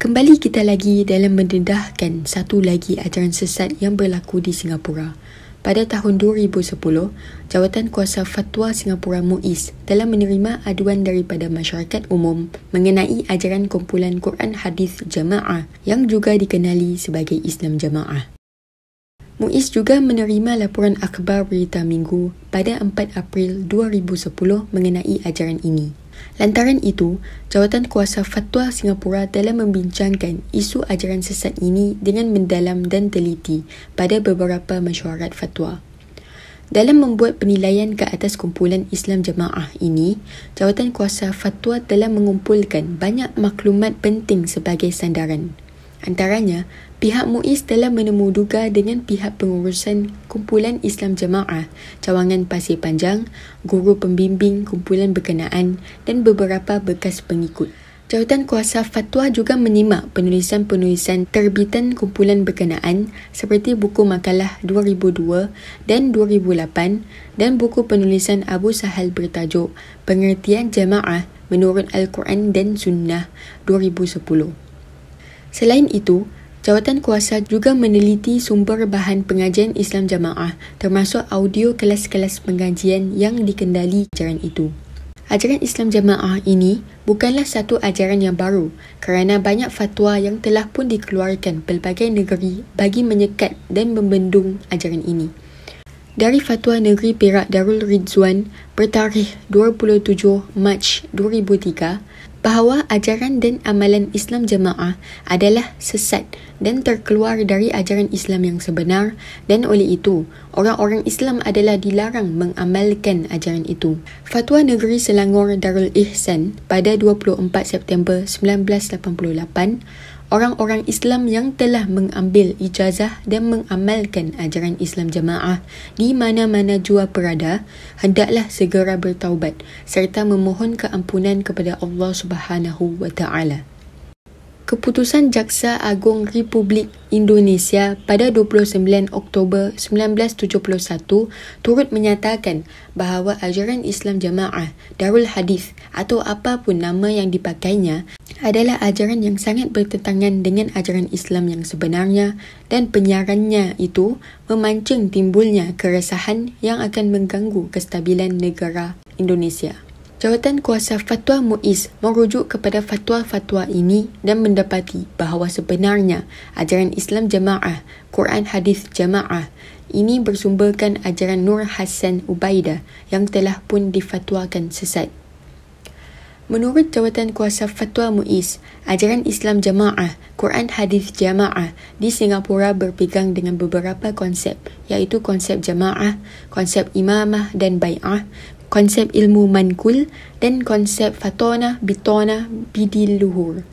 Kembali kita lagi dalam mendedahkan satu lagi ajaran sesat yang berlaku di Singapura. Pada tahun 2010, jawatan kuasa fatwa Singapura MUIS telah menerima aduan daripada masyarakat umum mengenai ajaran kumpulan Quran Hadis Jamaah yang juga dikenali sebagai Islam Jamaah. MUIS juga menerima laporan akhbar berita minggu pada 4 April 2010 mengenai ajaran ini. Lantaran itu, jawatan kuasa Fatwa Singapura telah membincangkan isu ajaran sesat ini dengan mendalam dan teliti pada beberapa mesyuarat fatwa. Dalam membuat penilaian ke atas kumpulan Islam Jemaah ini, jawatan kuasa fatwa telah mengumpulkan banyak maklumat penting sebagai sandaran. Antaranya, pihak MUIS telah menemu duga dengan pihak pengurusan Kumpulan Islam Jemaah, Cawangan Pasir Panjang, Guru Pembimbing Kumpulan Berkenaan dan beberapa bekas pengikut. Jawatan kuasa fatwa juga menyimak penulisan-penulisan terbitan kumpulan berkenaan seperti buku makalah 2002 dan 2008 dan buku penulisan Abu Sahal bertajuk Pengertian Jemaah Menurut Al-Quran dan Sunnah 2010. Selain itu, jawatan kuasa juga meneliti sumber bahan pengajian Islam Jamaah termasuk audio kelas-kelas pengajian yang dikendali ajaran itu. Ajaran Islam Jamaah ini bukanlah satu ajaran yang baru kerana banyak fatwa yang telah pun dikeluarkan pelbagai negeri bagi menyekat dan membendung ajaran ini. Dari fatwa Negeri Perak Darul Ridzuan bertarikh 27 Mac 2003, bahawa ajaran dan amalan Islam jemaah adalah sesat dan terkeluar dari ajaran Islam yang sebenar dan oleh itu orang-orang Islam adalah dilarang mengamalkan ajaran itu. Fatwa Negeri Selangor Darul Ihsan pada 24 September 1988 orang-orang Islam yang telah mengambil ijazah dan mengamalkan ajaran Islam jemaah di mana-mana jua berada, hendaklah segera bertaubat serta memohon keampunan kepada Allah Subhanahu wa taala. Keputusan Jaksa Agung Republik Indonesia pada 29 Oktober 1971 turut menyatakan bahawa ajaran Islam Jemaah Darul Hadis atau apapun nama yang dipakainya adalah ajaran yang sangat bertentangan dengan ajaran Islam yang sebenarnya dan penyiarannya itu memancing timbulnya keresahan yang akan mengganggu kestabilan negara Indonesia. Jawatan kuasa fatwa Muiz merujuk kepada fatwa-fatwa ini dan mendapati bahawa sebenarnya ajaran Islam jamaah, Quran hadis jamaah ini bersumberkan ajaran Nur Hassan Ubaidah yang telah pun difatwakan sesat. Menurut jawatan kuasa fatwa Muiz, ajaran Islam jamaah, Quran hadis jamaah di Singapura berpegang dengan beberapa konsep iaitu konsep jamaah, konsep imamah dan bai'ah, konsep ilmu mankul dan konsep fatona bitona bidil luhur.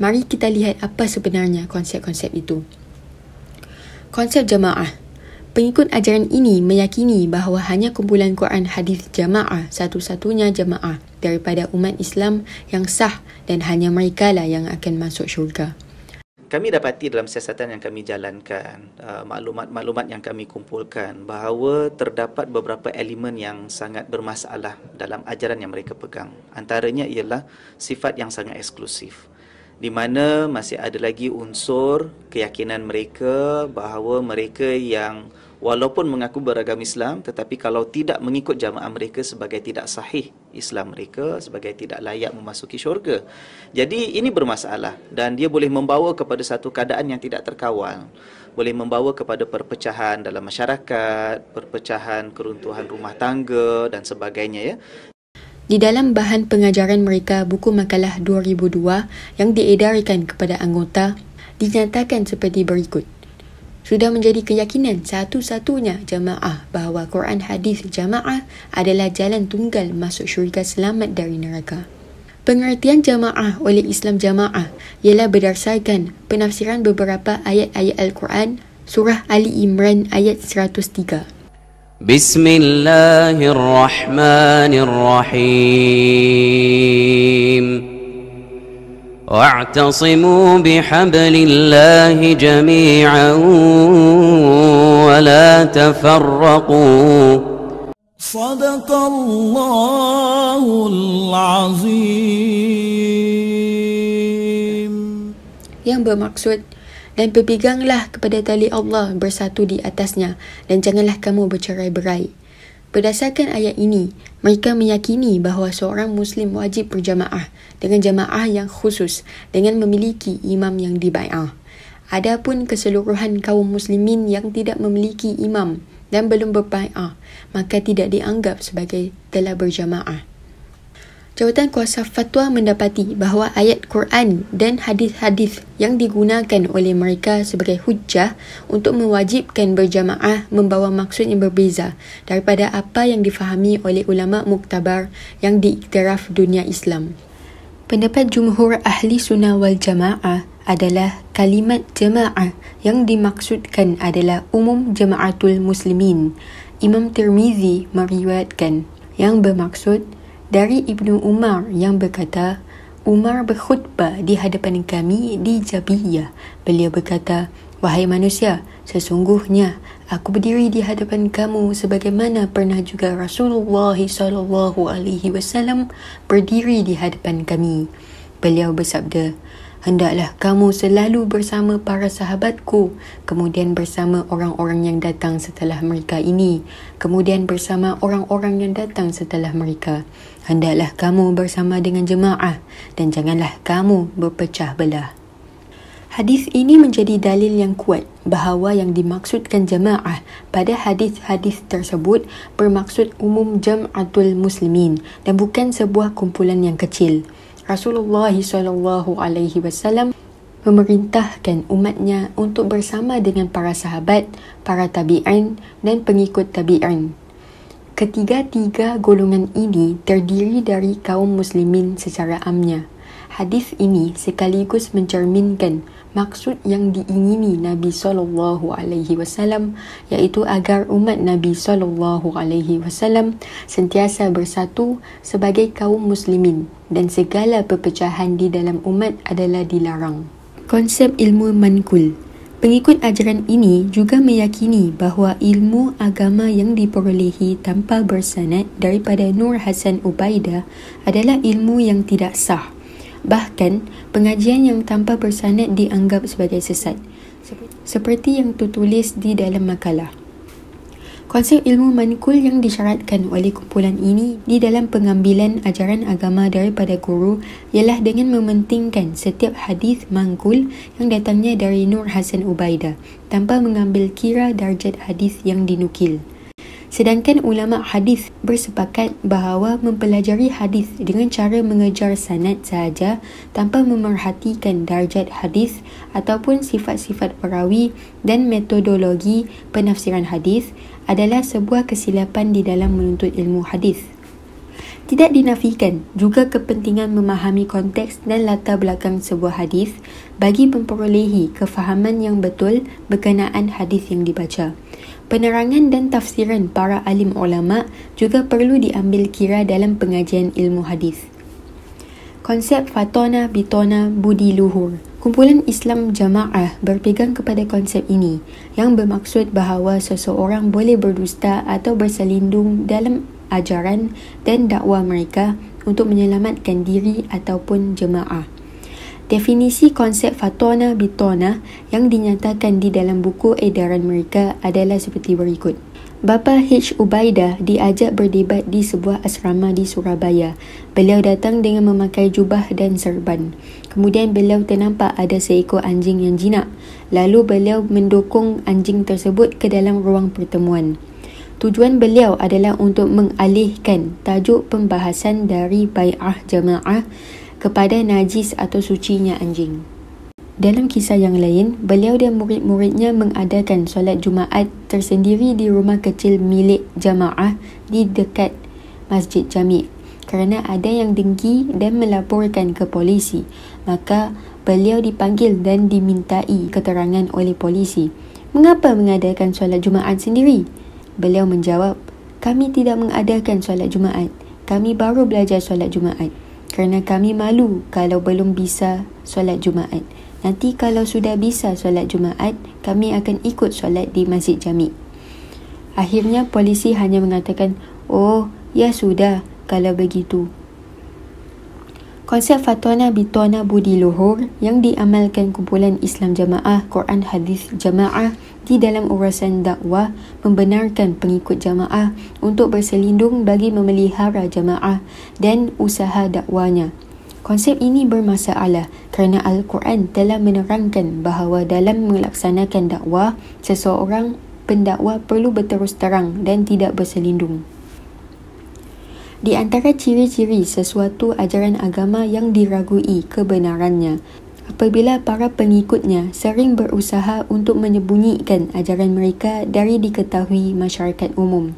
Mari kita lihat apa sebenarnya konsep-konsep itu. Konsep jamaah. Pengikut ajaran ini meyakini bahawa hanya kumpulan Quran hadis jamaah satu-satunya jamaah daripada umat Islam yang sah dan hanya mereka lah yang akan masuk syurga kami dapati dalam siasatan yang kami jalankan, maklumat-maklumat uh, yang kami kumpulkan bahawa terdapat beberapa elemen yang sangat bermasalah dalam ajaran yang mereka pegang. Antaranya ialah sifat yang sangat eksklusif di mana masih ada lagi unsur keyakinan mereka bahawa mereka yang walaupun mengaku beragam Islam tetapi kalau tidak mengikut jamaah mereka sebagai tidak sahih Islam mereka sebagai tidak layak memasuki syurga. Jadi ini bermasalah dan dia boleh membawa kepada satu keadaan yang tidak terkawal. Boleh membawa kepada perpecahan dalam masyarakat, perpecahan keruntuhan rumah tangga dan sebagainya ya. Di dalam bahan pengajaran mereka buku makalah 2002 yang diedarkan kepada anggota, dinyatakan seperti berikut. Sudah menjadi keyakinan satu-satunya jamaah bahawa Quran hadis jamaah adalah jalan tunggal masuk syurga selamat dari neraka. Pengertian jamaah oleh Islam jamaah ialah berdasarkan penafsiran beberapa ayat-ayat Al-Quran Surah Ali Imran ayat 103. بسم الله الرحمن الرحيم واعتصموا بحبل الله جميعا ولا تفرقوا صدق الله العظيم yang bermaksud dan berpeganglah kepada tali Allah bersatu di atasnya dan janganlah kamu bercerai-berai. Berdasarkan ayat ini, mereka meyakini bahawa seorang Muslim wajib berjamaah dengan jamaah yang khusus dengan memiliki imam yang dibayar. Adapun keseluruhan kaum Muslimin yang tidak memiliki imam dan belum berbayar, maka tidak dianggap sebagai telah berjamaah. Jawatan kuasa fatwa mendapati bahawa ayat Quran dan hadis-hadis yang digunakan oleh mereka sebagai hujah untuk mewajibkan berjamaah membawa maksud yang berbeza daripada apa yang difahami oleh ulama muktabar yang diiktiraf dunia Islam. Pendapat jumhur ahli sunnah wal jamaah adalah kalimat jamaah yang dimaksudkan adalah umum jamaatul muslimin. Imam Tirmizi meriwayatkan yang bermaksud dari Ibnu Umar yang berkata, Umar berkhutbah di hadapan kami di Jabiyah. Beliau berkata, Wahai manusia, sesungguhnya aku berdiri di hadapan kamu sebagaimana pernah juga Rasulullah SAW berdiri di hadapan kami. Beliau bersabda, Hendaklah kamu selalu bersama para sahabatku, kemudian bersama orang-orang yang datang setelah mereka ini, kemudian bersama orang-orang yang datang setelah mereka. Hendaklah kamu bersama dengan jemaah dan janganlah kamu berpecah belah. Hadis ini menjadi dalil yang kuat bahawa yang dimaksudkan jemaah pada hadis-hadis tersebut bermaksud umum jam'atul muslimin dan bukan sebuah kumpulan yang kecil. Rasulullah sallallahu alaihi wasallam memerintahkan umatnya untuk bersama dengan para sahabat, para tabi'in dan pengikut tabi'in. Ketiga-tiga golongan ini terdiri dari kaum muslimin secara amnya. Hadis ini sekaligus mencerminkan maksud yang diingini Nabi sallallahu alaihi wasallam iaitu agar umat Nabi sallallahu alaihi wasallam sentiasa bersatu sebagai kaum muslimin dan segala perpecahan di dalam umat adalah dilarang. Konsep ilmu mankul Pengikut ajaran ini juga meyakini bahawa ilmu agama yang diperolehi tanpa bersanad daripada Nur Hasan Ubaidah adalah ilmu yang tidak sah. Bahkan, pengajian yang tanpa bersanad dianggap sebagai sesat. Seperti yang tertulis di dalam makalah. Konsep ilmu mankul yang disyaratkan oleh kumpulan ini di dalam pengambilan ajaran agama daripada guru ialah dengan mementingkan setiap hadis mankul yang datangnya dari Nur Hasan Ubaidah tanpa mengambil kira darjat hadis yang dinukil. Sedangkan ulama hadis bersepakat bahawa mempelajari hadis dengan cara mengejar sanad sahaja tanpa memerhatikan darjat hadis ataupun sifat-sifat perawi dan metodologi penafsiran hadis adalah sebuah kesilapan di dalam menuntut ilmu hadis. Tidak dinafikan juga kepentingan memahami konteks dan latar belakang sebuah hadis bagi memperolehi kefahaman yang betul berkenaan hadis yang dibaca. Penerangan dan tafsiran para alim ulama juga perlu diambil kira dalam pengajian ilmu hadis. Konsep fatona bitona budi luhur. Kumpulan Islam Jamaah berpegang kepada konsep ini yang bermaksud bahawa seseorang boleh berdusta atau berselindung dalam ajaran dan dakwah mereka untuk menyelamatkan diri ataupun jemaah. Definisi konsep fatona bitona yang dinyatakan di dalam buku edaran mereka adalah seperti berikut. Bapa H. Ubaidah diajak berdebat di sebuah asrama di Surabaya. Beliau datang dengan memakai jubah dan serban. Kemudian beliau ternampak ada seekor anjing yang jinak. Lalu beliau mendukung anjing tersebut ke dalam ruang pertemuan. Tujuan beliau adalah untuk mengalihkan tajuk pembahasan dari bai'ah jama'ah kepada najis atau sucinya anjing. Dalam kisah yang lain, beliau dan murid-muridnya mengadakan solat Jumaat tersendiri di rumah kecil milik jamaah di dekat Masjid Jami' kerana ada yang dengki dan melaporkan ke polisi. Maka beliau dipanggil dan dimintai keterangan oleh polisi. Mengapa mengadakan solat Jumaat sendiri? Beliau menjawab, kami tidak mengadakan solat Jumaat. Kami baru belajar solat Jumaat kerana kami malu kalau belum bisa solat Jumaat. Nanti kalau sudah bisa solat Jumaat, kami akan ikut solat di Masjid Jami. Akhirnya polisi hanya mengatakan, "Oh, ya sudah kalau begitu." Konsep fatwana bitona budi luhur yang diamalkan kumpulan Islam Jamaah Quran Hadis Jamaah di dalam urusan dakwah membenarkan pengikut jamaah untuk berselindung bagi memelihara jamaah dan usaha dakwanya. Konsep ini bermasalah kerana Al-Quran telah menerangkan bahawa dalam melaksanakan dakwah, seseorang pendakwah perlu berterus terang dan tidak berselindung. Di antara ciri-ciri sesuatu ajaran agama yang diragui kebenarannya, apabila para pengikutnya sering berusaha untuk menyembunyikan ajaran mereka dari diketahui masyarakat umum.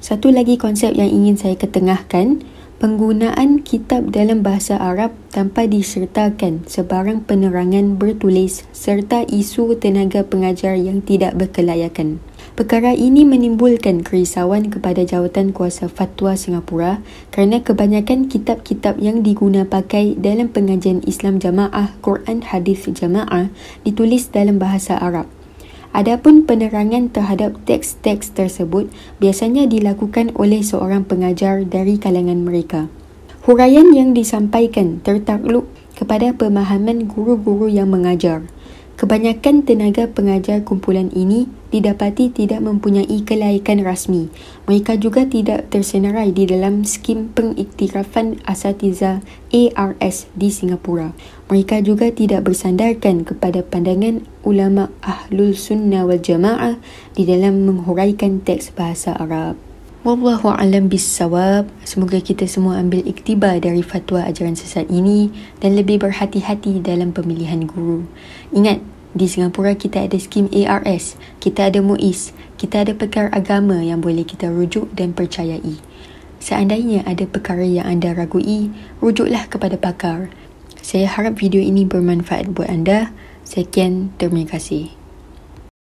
Satu lagi konsep yang ingin saya ketengahkan, penggunaan kitab dalam bahasa Arab tanpa disertakan sebarang penerangan bertulis serta isu tenaga pengajar yang tidak berkelayakan. Perkara ini menimbulkan kerisauan kepada jawatan kuasa fatwa Singapura kerana kebanyakan kitab-kitab yang diguna pakai dalam pengajian Islam jamaah Quran hadis jamaah ditulis dalam bahasa Arab. Adapun penerangan terhadap teks-teks tersebut biasanya dilakukan oleh seorang pengajar dari kalangan mereka. Huraian yang disampaikan tertakluk kepada pemahaman guru-guru yang mengajar. Kebanyakan tenaga pengajar kumpulan ini didapati tidak mempunyai kelayakan rasmi. Mereka juga tidak tersenarai di dalam skim pengiktirafan asatiza ARS di Singapura. Mereka juga tidak bersandarkan kepada pandangan ulama Ahlul Sunnah wal Jamaah di dalam menghuraikan teks bahasa Arab. Wallahu a'lam bisawab. Semoga kita semua ambil iktibar dari fatwa ajaran sesat ini dan lebih berhati-hati dalam pemilihan guru. Ingat, di Singapura kita ada skim ARS, kita ada MUIS, kita ada pekar agama yang boleh kita rujuk dan percayai. Seandainya ada perkara yang anda ragui, rujuklah kepada pakar. Saya harap video ini bermanfaat buat anda. Sekian, terima kasih.